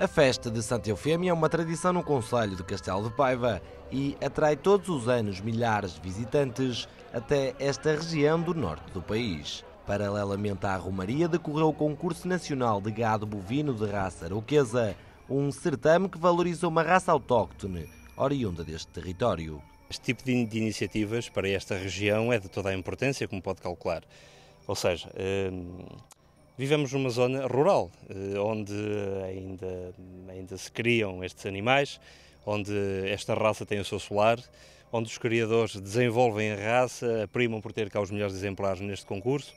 A festa de Santa Eufémia é uma tradição no Conselho de Castelo de Paiva e atrai todos os anos milhares de visitantes até esta região do norte do país. Paralelamente à Romaria, decorreu o Concurso Nacional de Gado Bovino de Raça Arauquesa, um certame que valorizou uma raça autóctone, oriunda deste território. Este tipo de, iniciativas para esta região é de toda a importância, como pode calcular. Ou seja, eh, Vivemos numa zona rural, eh, onde ainda, ainda se criam estes animais, onde esta raça tem o seu solar, onde os criadores desenvolvem a raça, primam por ter cá os melhores exemplares neste concurso.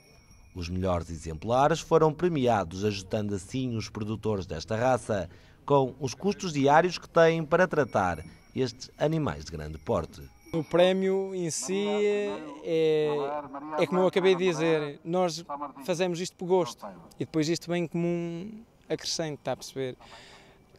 Os melhores exemplares foram premiados, ajudando assim os produtores desta raça com os custos diários que têm para tratar estes animais de grande porte. O prémio em si é, é como eu acabei de dizer, nós fazemos isto por gosto e depois isto bem comum acrescente, está a perceber?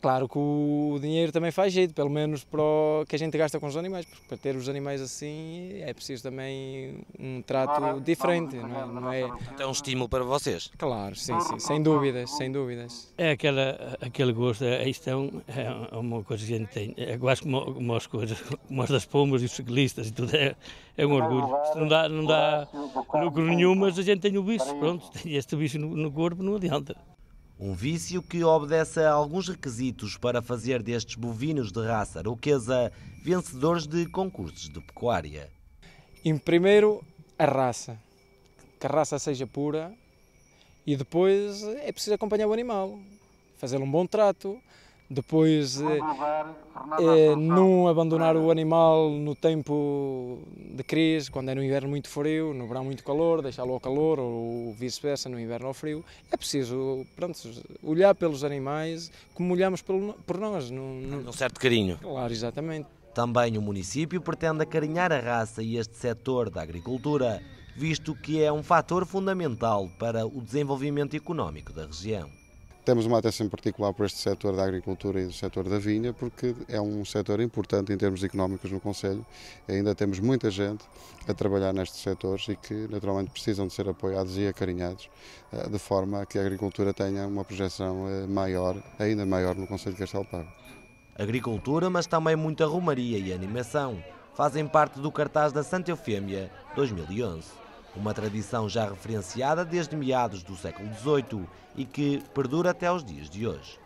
Claro que o dinheiro também faz jeito, pelo menos para o que a gente gasta com os animais, porque para ter os animais assim é preciso também um trato diferente, não é? Não é... Então, um estímulo para vocês? Claro, sim, sim, sem dúvidas, sem dúvidas. É aquela, aquele gosto, é, isto é, um, é uma coisa que a gente tem, é quase como, como as coisas, como as das pombas e os ciclistas e tudo, é, é um orgulho. Isto não dá, não dá lucro nenhum, mas a gente tem o bicho, pronto, tem este bicho no, no corpo, não adianta. Um vício que obedece a alguns requisitos para fazer destes bovinos de raça roquesa vencedores de concursos de pecuária. Em primeiro, a raça. Que a raça seja pura. E depois é preciso acompanhar o animal, fazer um bom trato, depois eh, eh, não abandonar o animal no tempo de crise, quando é no inverno muito frio, no verão muito calor, deixá-lo ao calor ou vice-versa, no inverno ao frio. É preciso pronto, olhar pelos animais como olhamos por nós. Num, Um certo carinho. Claro, exatamente. Também o município pretende acarinhar a raça e este setor da agricultura, visto que é um fator fundamental para o desenvolvimento económico da região. Temos uma atenção particular por este setor da agricultura e do setor da vinha, porque é um setor importante em termos económicos no Conselho. Ainda temos muita gente a trabalhar nestes setores e que, naturalmente, precisam de ser apoiados e acarinhados, eh, de forma a que a agricultura tenha uma projeção eh, maior, ainda maior, no Conselho de Castelo Pago. Agricultura, mas também muita romaria e animação fazem parte do cartaz da Santa Eufêmia 2011. Uma tradição já referenciada desde meados do século XVIII e que perdura até os dias de hoje.